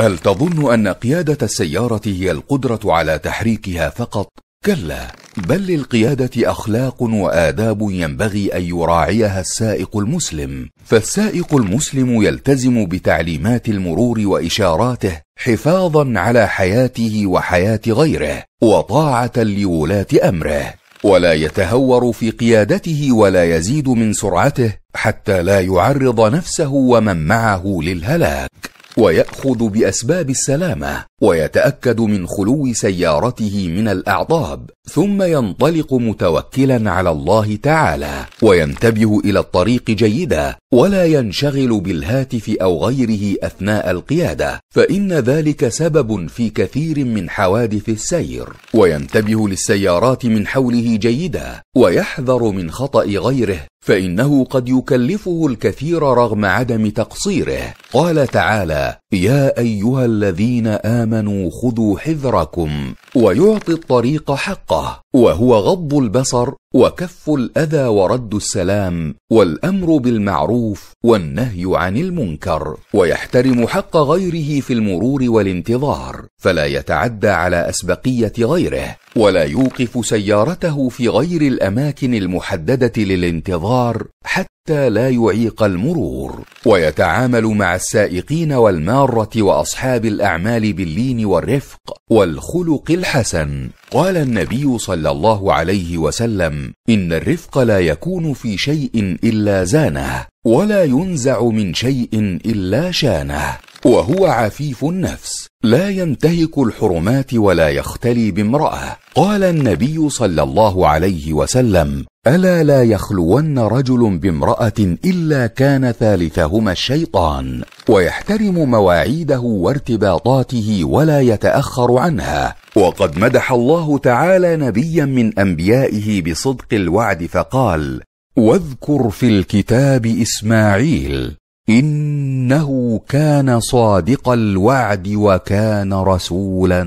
هل تظن ان قياده السياره هي القدره على تحريكها فقط كلا بل للقياده اخلاق واداب ينبغي ان يراعيها السائق المسلم فالسائق المسلم يلتزم بتعليمات المرور واشاراته حفاظا على حياته وحياه غيره وطاعه لولاه امره ولا يتهور في قيادته ولا يزيد من سرعته حتى لا يعرض نفسه ومن معه للهلاك ويأخذ بأسباب السلامة ويتأكد من خلو سيارته من الأعضاب ثم ينطلق متوكلا على الله تعالى وينتبه الى الطريق جيدا ولا ينشغل بالهاتف او غيره اثناء القياده فان ذلك سبب في كثير من حوادث السير وينتبه للسيارات من حوله جيدا ويحذر من خطا غيره فانه قد يكلفه الكثير رغم عدم تقصيره قال تعالى يا ايها الذين امنوا خذوا حذركم ويعطي الطريق حقه الله وهو غض البصر وكف الاذى ورد السلام والامر بالمعروف والنهي عن المنكر ويحترم حق غيره في المرور والانتظار فلا يتعدى على اسبقيه غيره ولا يوقف سيارته في غير الاماكن المحدده للانتظار حتى لا يعيق المرور ويتعامل مع السائقين والماره واصحاب الاعمال باللين والرفق والخلق الحسن قال النبي صلى الله عليه وسلم ان الرفق لا يكون في شيء الا زانه ولا ينزع من شيء الا شانه وهو عفيف النفس لا ينتهك الحرمات ولا يختلي بامراه قال النبي صلى الله عليه وسلم الا لا يخلون رجل بامراه الا كان ثالثهما الشيطان ويحترم مواعيده وارتباطاته ولا يتاخر عنها وقد مدح الله تعالى نبيا من انبيائه بصدق الوعد فقال واذكر في الكتاب اسماعيل انه كان صادق الوعد وكان رسولا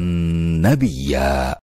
نبيا